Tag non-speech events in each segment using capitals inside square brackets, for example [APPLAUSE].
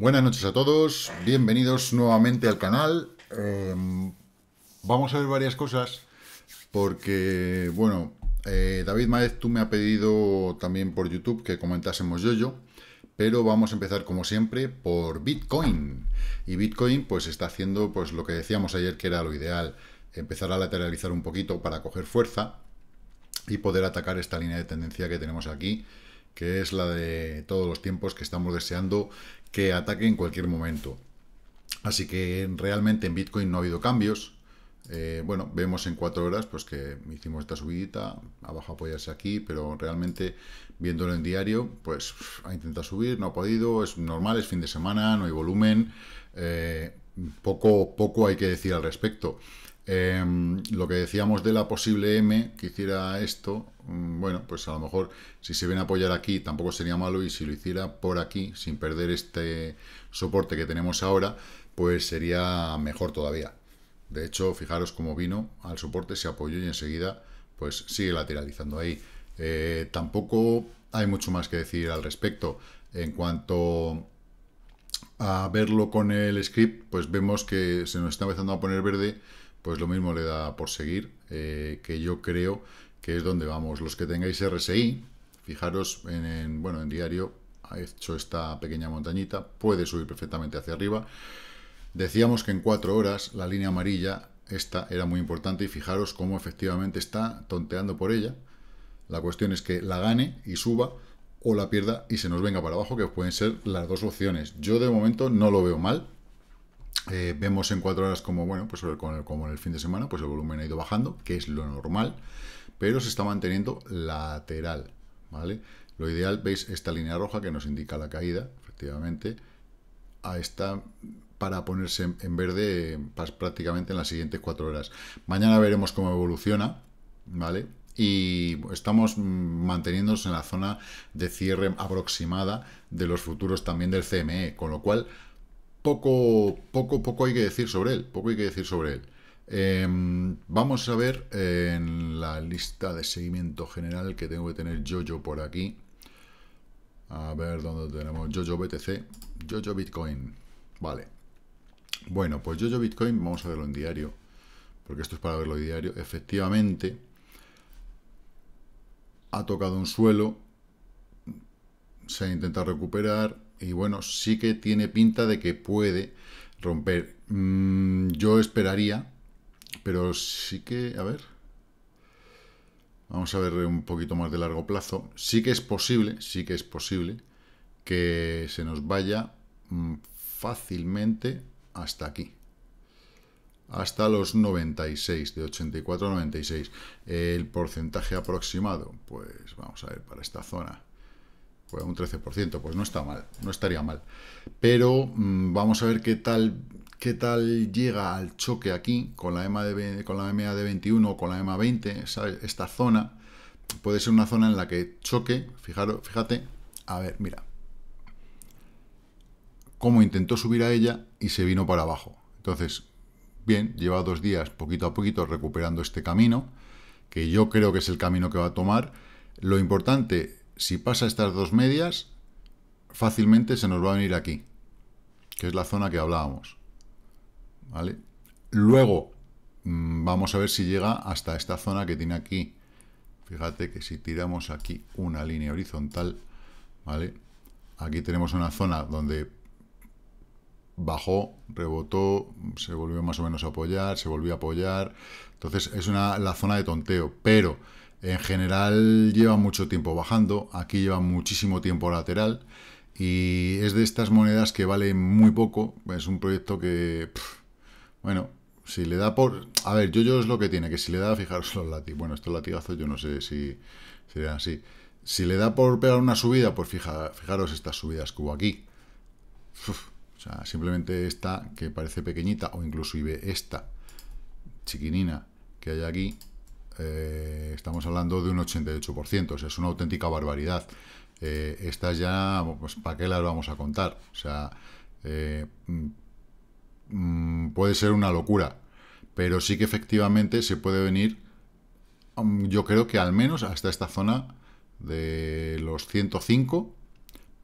Buenas noches a todos, bienvenidos nuevamente al canal. Em, vamos a ver varias cosas porque, bueno, eh, David Maez, tú me ha pedido también por YouTube que comentásemos yo-yo, pero vamos a empezar como siempre por Bitcoin. Y Bitcoin pues está haciendo pues lo que decíamos ayer que era lo ideal, empezar a lateralizar un poquito para coger fuerza y poder atacar esta línea de tendencia que tenemos aquí, que es la de todos los tiempos que estamos deseando que ataque en cualquier momento. Así que realmente en Bitcoin no ha habido cambios. Eh, bueno, vemos en cuatro horas pues que hicimos esta subidita, abajo apoyarse aquí, pero realmente viéndolo en diario, pues ha intentado subir, no ha podido, es normal, es fin de semana, no hay volumen, eh, poco, poco hay que decir al respecto. Em, lo que decíamos de la posible M que hiciera esto, mm, bueno, pues a lo mejor si se viene a apoyar aquí tampoco sería malo y si lo hiciera por aquí sin perder este soporte que tenemos ahora, pues sería mejor todavía. De hecho, fijaros cómo vino al soporte, se apoyó y enseguida pues sigue lateralizando ahí. Eh, tampoco hay mucho más que decir al respecto. En cuanto a verlo con el script, pues vemos que se nos está empezando a poner verde pues lo mismo le da por seguir, eh, que yo creo que es donde vamos. Los que tengáis RSI, fijaros, en, bueno, en diario ha hecho esta pequeña montañita, puede subir perfectamente hacia arriba. Decíamos que en cuatro horas la línea amarilla, esta era muy importante y fijaros cómo efectivamente está tonteando por ella. La cuestión es que la gane y suba o la pierda y se nos venga para abajo, que pueden ser las dos opciones. Yo de momento no lo veo mal, eh, vemos en cuatro horas como, bueno, pues con en, el, como en el fin de semana, pues el volumen ha ido bajando, que es lo normal, pero se está manteniendo lateral, ¿vale? Lo ideal, veis esta línea roja que nos indica la caída, efectivamente, a esta para ponerse en, verde prácticamente en las siguientes cuatro horas. Mañana veremos cómo evoluciona, ¿vale? y estamos mm, manteniéndonos en la zona de cierre aproximada de los futuros también del CME, con lo cual poco, poco, poco hay que decir sobre él. Poco hay que decir sobre él. Em, vamos a ver eh, en la lista de seguimiento general que tengo que tener Jojo por aquí. A ver dónde tenemos Jojo BTC, Jojo Bitcoin. Vale. Bueno, pues Jojo Bitcoin vamos a verlo en diario, porque esto es para verlo diario. Efectivamente, ha tocado un suelo, se ha intentado recuperar, y bueno, sí que tiene pinta de que puede romper. Mm, yo esperaría, pero sí que, a ver, vamos a ver un poquito más de largo plazo. Sí que es posible, sí que es posible que se nos vaya mm, fácilmente hasta aquí. Hasta los 96, de 84 a 96. El porcentaje aproximado, pues vamos a ver para esta zona. Pues un 13%, pues no está mal, no estaría mal. Pero mm, vamos a ver qué tal, qué tal llega al choque aquí con la, EMA de, con la de 21 o con la EMA 20, esta zona puede ser una zona en la que choque, fijaros, fíjate, a ver, mira, cómo intentó subir a ella y se vino para abajo. Entonces, bien, lleva dos días poquito a poquito recuperando este camino, que yo creo que es el camino que va a tomar. Lo importante si pasa estas dos medias, fácilmente se nos va a venir aquí, que es la zona que hablábamos. ¿Vale? Luego, mm, vamos a ver si llega hasta esta zona que tiene aquí. Fíjate que si tiramos aquí una línea horizontal, ¿vale? Aquí tenemos una zona donde bajó, rebotó, se volvió más o menos a apoyar, se volvió a apoyar. Entonces, es una, la zona de tonteo, pero en general lleva mucho tiempo bajando, aquí lleva muchísimo tiempo lateral y es de estas monedas que valen muy poco. Es un proyecto que, bueno, si le da por... A ver, yo, yo es lo que tiene, que si le da, fijaros los latigazos. Bueno, estos latigazos yo no sé si serían así. Si le da por pegar una subida, pues fija, fijaros estas subidas que hubo aquí. o sea, simplemente esta que parece pequeñita, o incluso e esta chiquinina que hay aquí, eh, estamos hablando de un 88%, o sea, es una auténtica barbaridad. Eh, estas ya, pues, ¿para qué las vamos a contar? O sea, eh, mm, puede ser una locura, pero sí que efectivamente se puede venir, mm, yo creo que al menos hasta esta zona de los 105,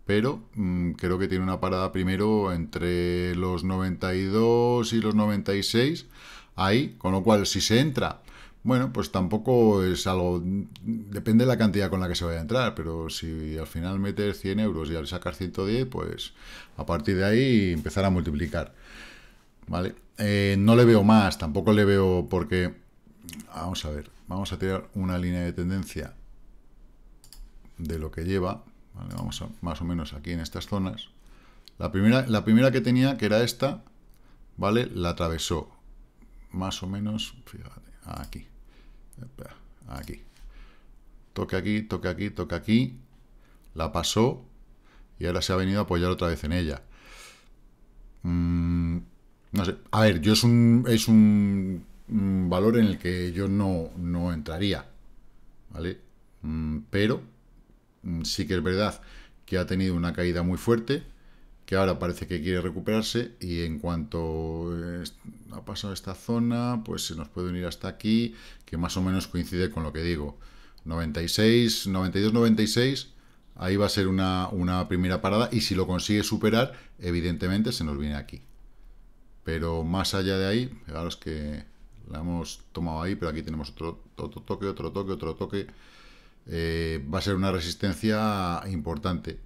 pero mm, creo que tiene una parada primero entre los 92 y los 96, ahí, con lo cual si se entra bueno, pues tampoco es algo... Depende de la cantidad con la que se vaya a entrar, pero si al final metes 100 euros y al sacar 110, pues a partir de ahí empezar a multiplicar. ¿Vale? Eh, no le veo más, tampoco le veo porque... Vamos a ver, vamos a tirar una línea de tendencia de lo que lleva. Vamos a, más o menos aquí en estas zonas. La primera, la primera que tenía, que era esta, ¿vale? La atravesó. Más o menos, fíjate, aquí. Aquí. Toque aquí, toque aquí, toque aquí. La pasó y ahora se ha venido a apoyar otra vez en ella. Mm, no sé. A ver, yo es un, valor en el que yo no, entraría. ¿Vale? Mm, pero mm, sí que es verdad que ha tenido una caída muy fuerte que ahora parece que quiere recuperarse y en cuanto eh, ha pasado esta zona, pues se nos puede unir hasta aquí, que más o menos coincide con lo que digo. 96, 92, 96, ahí va a ser una, primera parada y si lo consigue superar, evidentemente se nos viene aquí. Pero más allá de ahí, fijaros que la hemos tomado ahí, pero aquí tenemos otro, toque, otro toque, otro toque. Eh, va a ser una resistencia importante.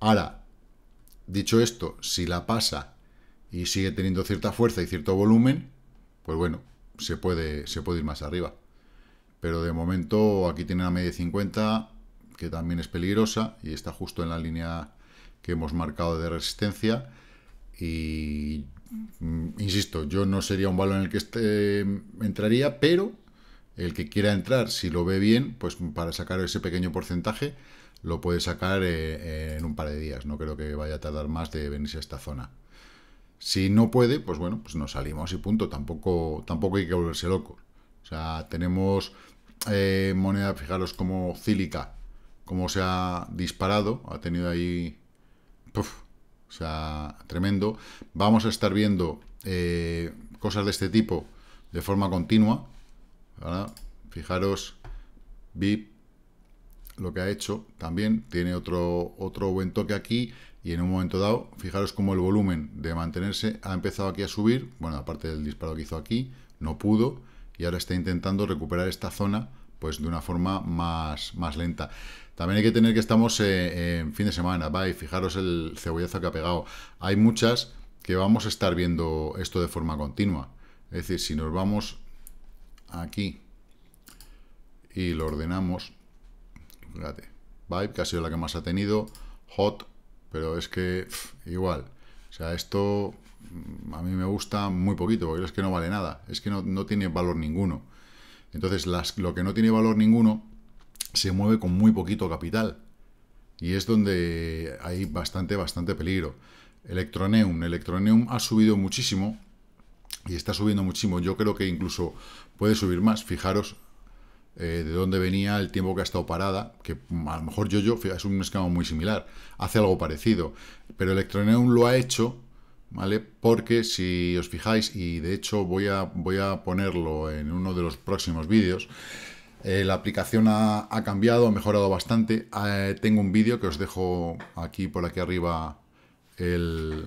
Ahora, Dicho esto, si la pasa y sigue teniendo cierta fuerza y cierto volumen, pues bueno, se puede, se puede ir más arriba. Pero de momento aquí tiene la media 50, que también es peligrosa, y está justo en la línea que hemos marcado de resistencia. Y mm, insisto, yo no sería un balón en el que este, entraría, pero el que quiera entrar, si lo ve bien, pues para sacar ese pequeño porcentaje, lo puede sacar eh, eh, en un par de días. No creo que vaya a tardar más de venirse a esta zona. Si no puede, pues bueno, pues nos salimos y punto. Tampoco, tampoco hay que volverse loco. O sea, tenemos eh, moneda, fijaros, como cílica, como se ha disparado, ha tenido ahí... o sea, tremendo. Vamos a estar viendo cosas de este tipo de forma continua. Fijaros, VIP, lo que ha hecho también tiene otro, otro buen toque aquí y en un momento dado, fijaros cómo el volumen de mantenerse ha empezado aquí a subir, bueno, aparte del disparo que hizo aquí, no pudo y ahora está intentando recuperar esta zona pues de una forma más, más lenta. También hay que tener que estamos eh, en fin de semana, va, fijaros el cebollazo que ha pegado. Hay muchas que vamos a estar viendo esto de forma continua. Es decir, si nos vamos aquí y lo ordenamos, fíjate, Vibe, que ha sido la que más ha tenido, Hot, pero es que igual, o sea, esto mm, a mí me gusta muy poquito, es que no vale nada, es que no, no tiene valor ninguno. Entonces, las, lo que no tiene valor ninguno se mueve con muy poquito capital. Y es donde hay bastante, bastante peligro. Electroneum. Electroneum ha subido muchísimo y está subiendo muchísimo. Yo creo que incluso puede subir más. Fijaros, eh, de dónde venía, el tiempo que ha estado parada, que a lo mejor yo-yo es un esquema muy similar, hace algo parecido, pero Electroneum lo ha hecho, ¿vale? Porque si os fijáis, y de hecho voy a, voy a ponerlo en uno de los próximos vídeos, eh, la aplicación ha, cambiado, ha mejorado bastante, eh, tengo un vídeo que os dejo aquí por aquí arriba el,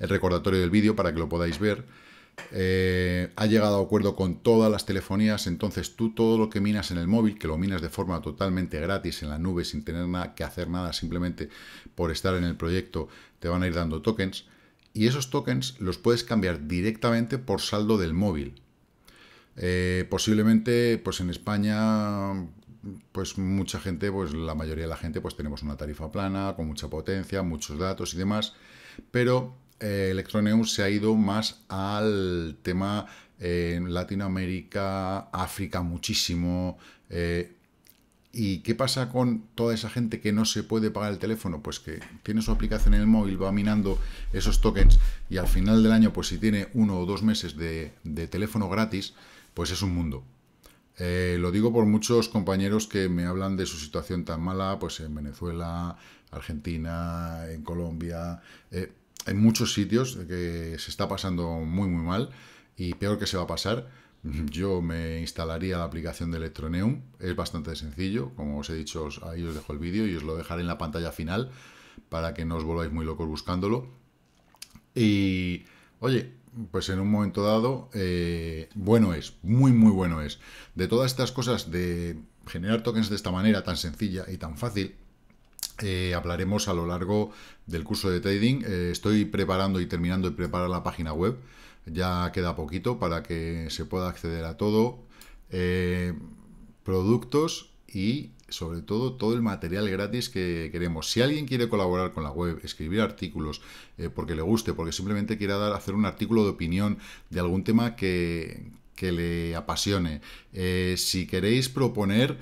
el recordatorio del vídeo para que lo podáis ver, eh, ha llegado a acuerdo con todas las telefonías, entonces tú todo lo que minas en el móvil, que lo minas de forma totalmente gratis en la nube sin tener nada que hacer nada, simplemente por estar en el proyecto, te van a ir dando tokens y esos tokens los puedes cambiar directamente por saldo del móvil. Eh, posiblemente, pues en España, pues mucha gente, pues la mayoría de la gente, pues tenemos una tarifa plana, con mucha potencia, muchos datos y demás, pero eh, ...Electronews se ha ido más al tema en eh, Latinoamérica, África muchísimo. Eh, ¿Y qué pasa con toda esa gente que no se puede pagar el teléfono? Pues que tiene su aplicación en el móvil, va minando esos tokens y al final del año, pues si tiene uno o dos meses de, teléfono gratis, pues es un mundo. lo digo por muchos compañeros que me hablan de su situación tan mala, pues en Venezuela, Argentina, en Colombia en muchos sitios que se está pasando muy, muy mal y peor que se va a pasar. [LAUGHS] Yo me instalaría la aplicación de Electroneum, es bastante sencillo, como os he dicho, ahí os dejo el vídeo y os lo dejaré en la pantalla final para que no os volváis muy locos buscándolo. Y, oye, pues en un momento dado, eh, bueno es, muy, muy bueno es. De todas estas cosas de generar tokens de esta manera tan sencilla y tan fácil, eh, hablaremos a lo largo del curso de trading. Eh, estoy preparando y terminando de preparar la página web. Ya queda poquito para que se pueda acceder a todo. Eh, productos y sobre todo todo el material gratis que queremos. Si alguien quiere colaborar con la web, escribir artículos porque le guste, porque simplemente quiera dar, hacer un artículo de opinión de algún tema que, que le apasione. si queréis proponer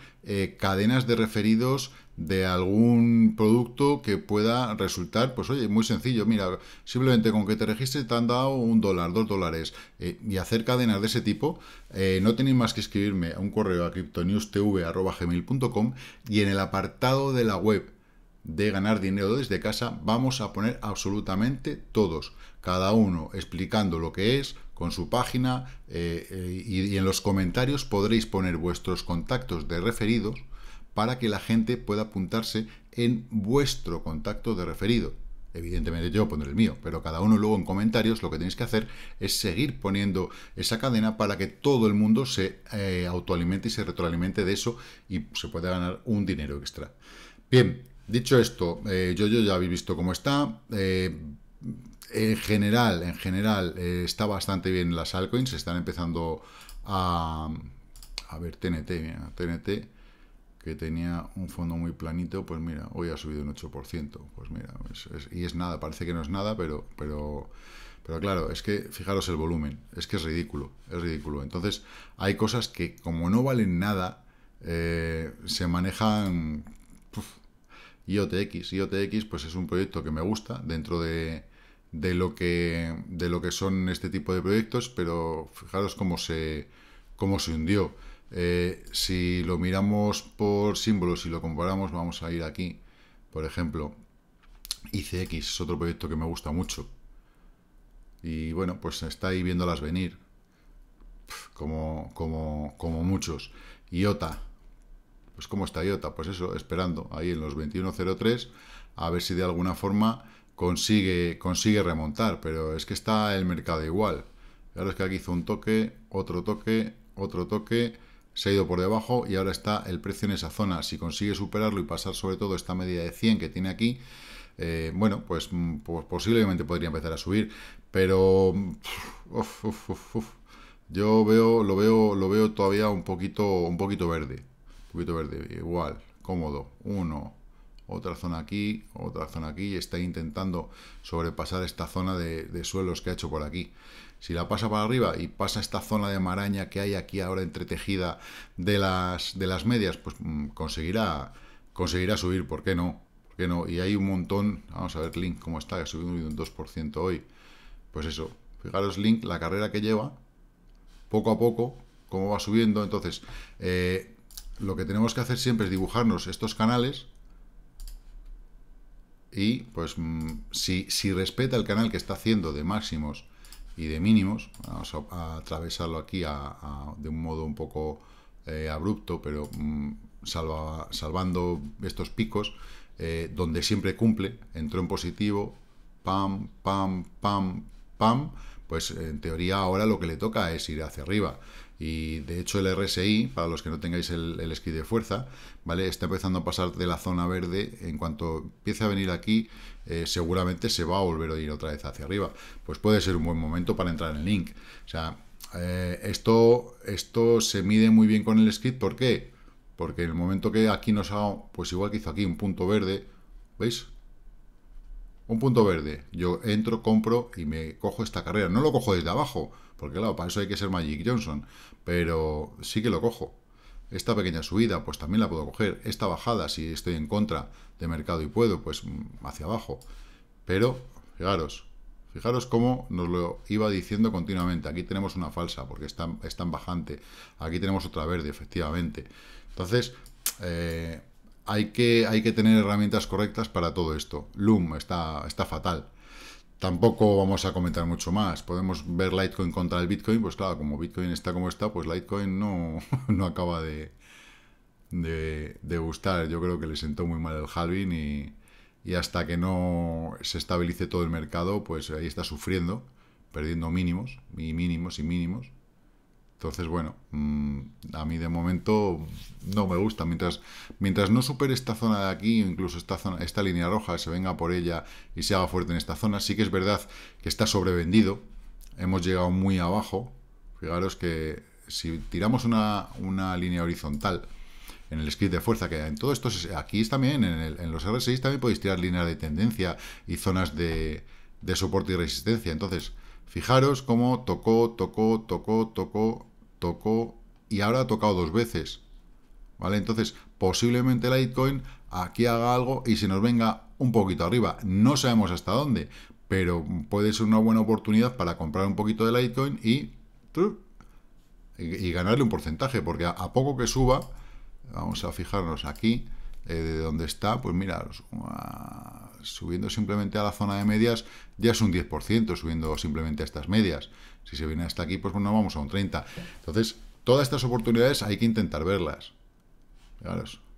cadenas de referidos de algún producto que pueda resultar, pues oye, muy sencillo, mira, simplemente con que te registres te han dado un dólar, dos dólares, eh, y hacer cadenas de ese tipo, eh, no tenéis más que escribirme a un correo a cryptonewstv.com y en el apartado de la web de ganar dinero desde casa vamos a poner absolutamente todos, cada uno explicando lo que es, con su página, eh, y, y en los comentarios podréis poner vuestros contactos de referidos para que la gente pueda apuntarse en vuestro contacto de referido. Evidentemente yo pondré el mío, pero cada uno luego en comentarios lo que tenéis que hacer es seguir poniendo esa cadena para que todo el mundo se eh, autoalimente y se retroalimente de eso y se pueda ganar un dinero extra. Bien, dicho esto, eh, yo, yo ya habéis visto cómo está. Eh, en general, en general, está bastante bien las altcoins, están empezando a... A ver, TNT, TNT que tenía un fondo muy planito, pues mira, hoy ha subido un 8%. Pues mira, y es nada, parece que no es nada, pero, pero, pero claro, es que fijaros el volumen, es que es ridículo, es ridículo. Entonces, hay cosas que como no valen nada, eh, se manejan... IOTX, IOTX pues es un proyecto que me gusta dentro de, de, lo, que, de lo que son este tipo de proyectos, pero fijaros cómo se, cómo se hundió. Eh, si lo miramos por símbolos y lo comparamos, vamos a ir aquí. Por ejemplo, ICX es otro proyecto que me gusta mucho. Y bueno, pues está ahí viéndolas venir. Como, como, como muchos. IOTA. Pues cómo está IOTA. Pues eso, esperando ahí en los 21.03 a ver si de alguna forma consigue, consigue remontar. Pero es que está el mercado igual. Claro, es que aquí hizo un toque, otro toque, otro toque se ha ido por debajo y ahora está el precio en esa zona. Si consigue superarlo y pasar sobre todo esta medida de 100 que tiene aquí, eh, bueno, pues, mm, pues, posiblemente podría empezar a subir, pero yo veo, lo veo, lo veo todavía un poquito, un poquito verde, un poquito verde, igual, cómodo, uno, otra zona aquí, otra zona aquí, y está intentando sobrepasar esta zona de suelos que ha hecho por aquí. Si la pasa para arriba y pasa esta zona de maraña que hay aquí ahora entretejida de las, de las medias, pues mm, conseguirá, conseguirá subir, ¿por qué no? no? Y hay un montón, vamos a ver Link cómo está, que ha subido un 2% hoy. Pues eso, fijaros Link, la carrera que lleva, poco a poco, cómo va subiendo. Entonces, eh, lo que tenemos que hacer siempre es dibujarnos estos canales y pues mm, si respeta el canal que está haciendo de máximos y de mínimos. Vamos a, atravesarlo aquí a, de un modo un poco eh, abrupto, pero mm, salvando estos picos, eh, donde siempre cumple, entró en positivo, pam, pam, pam, pam, pues en teoría ahora lo que le toca es ir hacia arriba. Y de hecho el RSI, para los que no tengáis el, el esquí de fuerza, ¿vale? Está empezando a pasar de la zona verde. En cuanto empiece a venir aquí, eh, seguramente se va a volver a ir otra vez hacia arriba. Pues puede ser un buen momento para entrar en el Link. O sea, eh, esto, esto se mide muy bien con el script ¿Por qué? Porque en el momento que aquí nos ha... Pues igual que hizo aquí un punto verde, ¿veis? un punto verde. Yo entro, compro y me cojo esta carrera. No lo cojo desde abajo, porque claro, para eso hay que ser Magic Johnson, pero sí que lo cojo. Esta pequeña subida, pues también la puedo coger. Esta bajada, si estoy en contra de mercado y puedo, pues mm, hacia abajo. Pero, fijaros, Fijaros cómo nos lo iba diciendo continuamente. Aquí tenemos una falsa, porque está tan, bajante. Aquí tenemos otra verde, efectivamente. Entonces, eh, hay que, hay que tener herramientas correctas para todo esto. Loom está, está fatal. Tampoco vamos a comentar mucho más. Podemos ver Litecoin contra el Bitcoin. Pues claro, como Bitcoin está como está, pues Litecoin no, [LAUGHS] no acaba de, de, gustar. Yo creo que le sentó muy mal el halving y, y, hasta que no se estabilice todo el mercado, pues ahí está sufriendo, perdiendo mínimos y mínimos y mínimos. Entonces, bueno, mm, a mí de momento no me gusta. Mientras, mientras no supere esta zona de aquí, incluso esta, zona, esta línea roja, se venga por ella y se haga fuerte en esta zona, sí que es verdad que está sobrevendido. Hemos llegado muy abajo. Fijaros que si tiramos una, línea horizontal en el script de fuerza, que en todo esto, aquí también, en, en los R6 también podéis tirar líneas de tendencia y zonas de, de soporte y resistencia. Entonces, fijaros cómo tocó, tocó, tocó, tocó tocó y ahora ha tocado dos veces. ¿Vale? Entonces, posiblemente Litecoin aquí haga algo y se nos venga un poquito arriba. No sabemos hasta dónde, pero puede ser una buena oportunidad para comprar un poquito de Litecoin y, y ganarle un porcentaje, porque a, poco que suba, vamos a fijarnos aquí, eh, de dónde está, pues mira, subiendo simplemente a la zona de medias ya es un 10%, subiendo simplemente a estas medias. Si se viene hasta aquí, pues bueno, vamos a un 30%. Entonces, todas estas oportunidades hay que intentar verlas.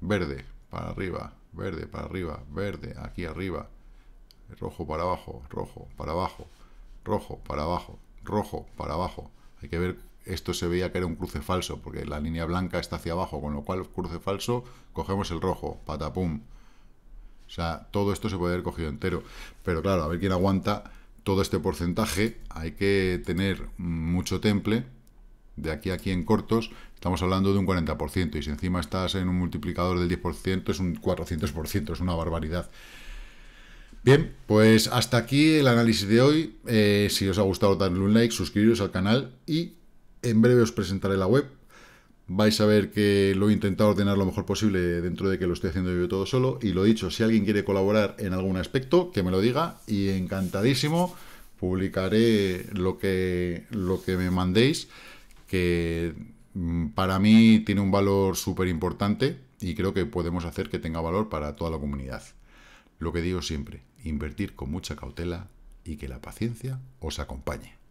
verde, para arriba, verde, para arriba, verde, aquí arriba, rojo para abajo, rojo para abajo, rojo para abajo, rojo para abajo. Hay que ver, esto se veía que era un cruce falso, porque la línea blanca está hacia abajo, con lo cual cruce falso, cogemos el rojo, patapum, o sea, todo esto se puede haber cogido entero. Pero claro, a ver quién aguanta todo este porcentaje. Hay que tener mucho temple. De aquí a aquí en cortos, estamos hablando de un 40%. Y si encima estás en un multiplicador del 10%, es un 400%. Es una barbaridad. Bien, pues hasta aquí el análisis de hoy. Eh, si os ha gustado, darle un like, suscribiros al canal y en breve os presentaré la web vais a ver que lo he intentado ordenar lo mejor posible dentro de que lo estoy haciendo yo todo solo. Y lo dicho, si alguien quiere colaborar en algún aspecto, que me lo diga y encantadísimo publicaré lo que, lo que me mandéis, que mm, para mí tiene un valor súper importante y creo que podemos hacer que tenga valor para toda la comunidad. Lo que digo siempre, invertir con mucha cautela y que la paciencia os acompañe.